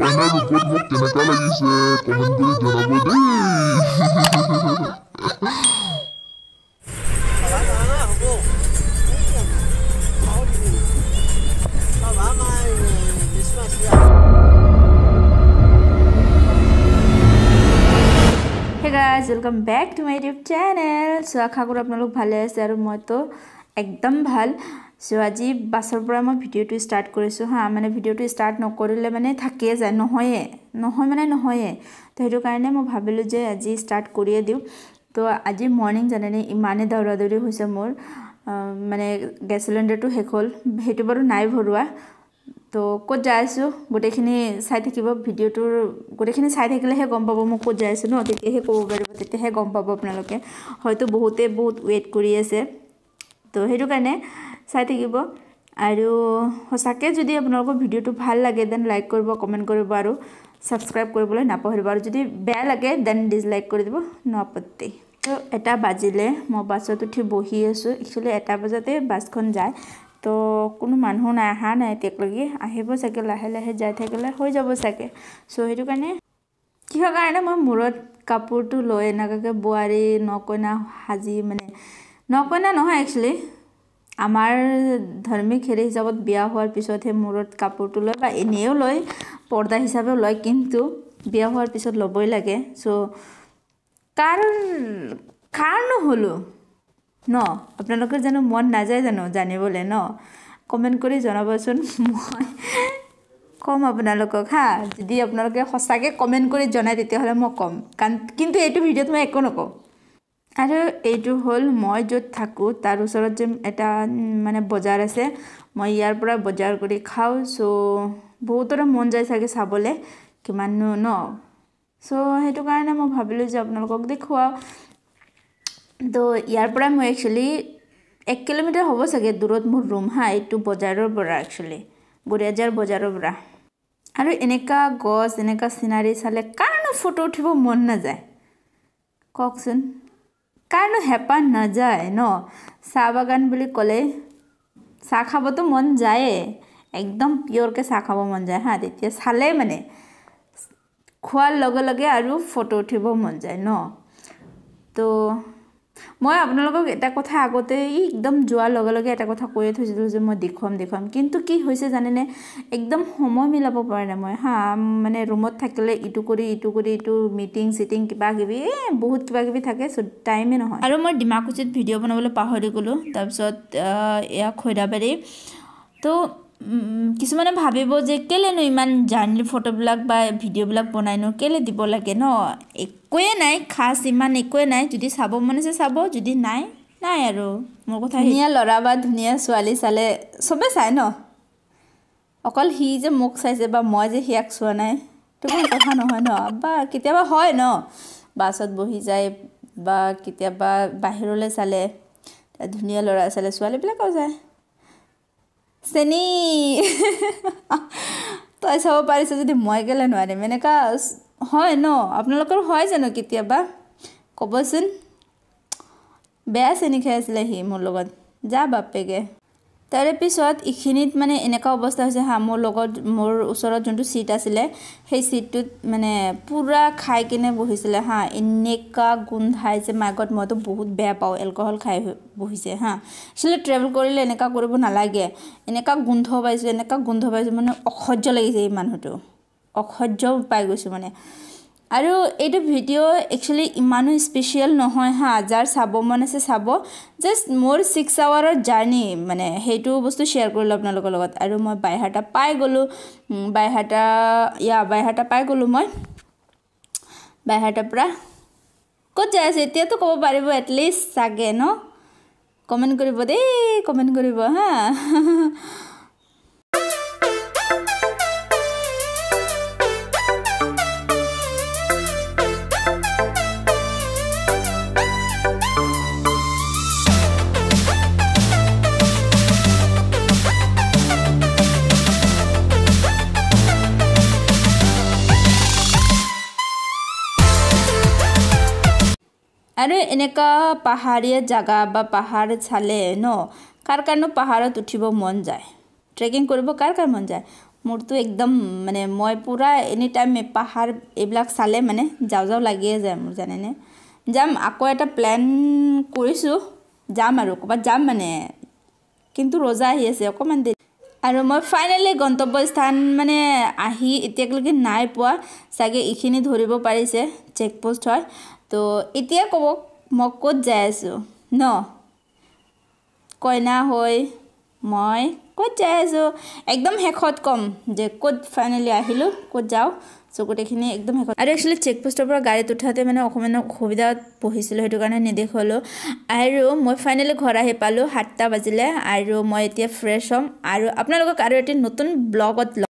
কয়না report মোক কেনেকুৱা লাগিছে কমেণ্ট কৰি জনাব দেই guys welcome back to my YouTube channel চোৱা আশা কৰোঁ আপোনালোক ভালে আছে আৰু মইতো একদম ভাল চ' আজি বাছৰ পৰা মই ভিডিঅ'টো ষ্টাৰ্ট কৰিছোঁ হা মানে ভিডিঅ'টো ষ্টাৰ্ট নকৰিলে মানে থাকিয়ে যায় নহয়ে নহয় মানে নহয়ে তো সেইটো কাৰণে মই ভাবিলোঁ যে আজি ষ্টাৰ্ট কৰিয়ে দিওঁ তো আজি মৰ্ণিং জানেনে ইমানেই দৌৰা দৌৰি হৈছে মোৰ মানে গেছ চিলিণ্ডাৰটো শেষ হ'ল সেইটো বাৰু নাই ভৰোৱা তো ক'ত যাই আছোঁ গোটেইখিনি চাই থাকিব ভিডিঅ'টোৰ গোটেইখিনি চাই থাকিলেহে গম পাব মই ক'ত যাই আছোঁ ন তেতিয়াহে ক'ব পাৰিব তেতিয়াহে গম পাব আপোনালোকে হয়তো বহুতে বহুত ৱেইট কৰি আছে তো সেইটো কাৰণে চাই থাকিব আৰু সঁচাকৈ যদি আপোনালোকৰ ভিডিঅ'টো ভাল লাগে দেন লাইক কৰিব কমেণ্ট কৰিব আৰু ছাবস্ক্ৰাইব কৰিবলৈ নাপাহৰিব আৰু যদি বেয়া লাগে দেন ডিজলাইক কৰি দিব ন আপত্তি ত' এটা বাজিলে মই বাছত উঠি বহি আছোঁ একচুৱেলি এটা বজাতে বাছখন যায় তো কোনো মানুহ নাই অহা নাই এতিয়ালৈকে আহিব চাগে লাহে লাহে যাই থাকিলে হৈ যাব চাগে চ' সেইটো কাৰণে কিহৰ কাৰণে মই মূৰত কাপোৰটো লৈ এনেকুৱাকৈ বোৱাৰী ন কইনা সাজি মানে ন কইনা নহয় একচুৱেলি আমাৰ ধৰ্মীক হেৰি হিচাপত বিয়া হোৱাৰ পিছতহে মূৰত কাপোৰটো লয় বা এনেও লয় পৰ্দা হিচাপেও লয় কিন্তু বিয়া হোৱাৰ পিছত ল'বই লাগে চ' কাৰণ কাৰণো হ'লোঁ ন আপোনালোকৰ জানো মন নাযায় জানো জানিবলৈ ন কমেণ্ট কৰি জনাবচোন মই ক'ম আপোনালোকক হা যদি আপোনালোকে সঁচাকৈ কমেণ্ট কৰি জনায় তেতিয়াহ'লে মই ক'ম কাৰণ কিন্তু এইটো ভিডিঅ'ত মই একো নকওঁ আৰু এইটো হ'ল মই য'ত থাকোঁ তাৰ ওচৰত যে এটা মানে বজাৰ আছে মই ইয়াৰ পৰা বজাৰ কৰি খাওঁ চ' বহুতৰে মন যায় চাগে চাবলৈ কিমাননো ন চ' সেইটো কাৰণে মই ভাবিলোঁ যে আপোনালোকক দেখুৱাওঁ তো ইয়াৰ পৰা মই একচুৱেলি এক কিলোমিটাৰ হ'ব চাগে দূৰত মোৰ ৰুম হা এইটো বজাৰৰ পৰা একচুৱেলি গুৰিয়াজাৰ বজাৰৰ পৰা আৰু এনেকুৱা গছ এনেকুৱা চিনাৰী চালে কাৰণে ফটো উঠিব মন নাযায় কওকচোন কাৰণ হেঁপাহ নাযায় ন চাহ বাগান বুলি ক'লে চাহ খাবতো মন যায়ে একদম পিয়ৰকৈ চাহ খাব মন যায় হা তেতিয়া চালে মানে খোৱাৰ লগে লগে আৰু ফটো উঠিব মন যায় ন তো মই আপোনালোকক এটা কথা আগতেই একদম যোৱাৰ লগে লগে এটা কথা কৈয়ে থৈছিলোঁ যে মই দেখুৱাম দেখুৱাম কিন্তু কি হৈছে জানেনে একদম সময় মিলাব পৰা নাই মই হা মানে ৰুমত থাকিলে ইটো কৰি ইটো কৰি ইটো মিটিং চিটিং কিবা কিবি এই বহুত কিবা কিবি থাকে চ' টাইমে নহয় আৰু মই ডিমাকুচিত ভিডিঅ' বনাবলৈ পাহৰি গ'লোঁ তাৰপিছত এয়া খৈদাবাৰী তো কিছুমানে ভাবিব যে কেলেনো ইমান জাৰ্ণেল ফটোবিলাক বা ভিডিঅ'বিলাক বনাইনো কেলে দিব লাগে ন একোৱে নাই খাচ ইমান একোৱে নাই যদি চাব মন আছে চাব যদি নাই নাই আৰু মোৰ কথা ধুনীয়া ল'ৰা বা ধুনীয়া ছোৱালী চালে চবে চায় ন অকল সি যে মোক চাইছে বা মই যে সিয়াক চোৱা নাই সেইটো কথা নহয় ন বা কেতিয়াবা হয় ন বাছত বহি যায় বা কেতিয়াবা বাহিৰলৈ চালে ধুনীয়া ল'ৰা চালে ছোৱালীবিলাকো যায় চেনী তই চাব পাৰিছ যদি মই কেলে নোৱাৰিম এনেকুৱা হয় ন আপোনালোকৰ হয় জানো কেতিয়াবা ক'বচোন বেয়া চেনী খাই আছিলে সি মোৰ লগত যা বাপেকে তাৰে পিছত এইখিনিত মানে এনেকুৱা অৱস্থা হৈছে হা মোৰ লগত মোৰ ওচৰত যোনটো ছিট আছিলে সেই ছিটটোত মানে পূৰা খাই কিনে বহিছিলে হা এনেকুৱা গোন্ধাইছে মাকত মইতো বহুত বেয়া পাওঁ এলকহল খাই বহিছে হা আচলতে ট্ৰেভেল কৰিলে এনেকুৱা কৰিব নালাগে এনেকুৱা গোন্ধ পাইছোঁ এনেকুৱা গোন্ধ পাইছোঁ মানে অসহ্য লাগিছে এই মানুহটো অসহ্য পাই গৈছোঁ মানে আৰু এইটো ভিডিঅ' একচুৱেলি ইমানো স্পেচিয়েল নহয় হা যাৰ চাব মন আছে চাব জাষ্ট মোৰ ছিক্স আৱাৰৰ জাৰ্ণি মানে সেইটো বস্তু শ্বেয়াৰ কৰিলোঁ আপোনালোকৰ লগত আৰু মই বাইহাটা পাই গ'লোঁ বাইহাটা ইয়া বাইহাটা পাই গ'লোঁ মই বাইহাটাৰ পৰা ক'ত যাই আছে এতিয়াতো ক'ব পাৰিব এটলিষ্ট চাগে ন কমেণ্ট কৰিব দেই কমেণ্ট কৰিব হা আৰু এনেকুৱা পাহাৰীয়া জেগা বা পাহাৰ চালে ন কাৰ কাৰণে পাহাৰত উঠিব মন যায় ট্ৰেকিং কৰিব কাৰ কাৰ মন যায় মোৰতো একদম মানে মই পূৰা এনি টাইম পাহাৰ এইবিলাক চালে মানে যাওঁ যাওঁ লাগিয়ে যায় মোৰ জানেনে যাম আকৌ এটা প্লেন কৰিছোঁ যাম আৰু ক'ৰবাত যাম মানে কিন্তু ৰজা আহি আছে অকণমান দেৰি আৰু মই ফাইনেলি স্থান মানে আহি এতিয়ালৈকে নাই পোৱা চাগে এইখিনি ধৰিব পাৰিছে চেকপোষ্ট হয় তো এতিয়া ক'ব মই ক'ত যাই আছোঁ ন কইনা হৈ মই ক'ত যাই আছোঁ একদম শেষত ক'ম যে ক'ত ফাইনেলি আহিলোঁ ক'ত যাওঁ চকুটেখিনি একদম শেষত আৰু একচুৱেলি চেকপোষ্টৰ পৰা গাড়ীত উঠাওঁতে মানে অকণমান অসুবিধা পঢ়িছিলোঁ সেইটো কাৰণে নেদেখুৱালোঁ আৰু মই ফাইনেলি ঘৰ আহি পালোঁ সাতটা বাজিলে আৰু মই এতিয়া ফ্ৰেছ হ'ম আৰু আপোনালোকক আৰু এটি নতুন ব্লগত লগ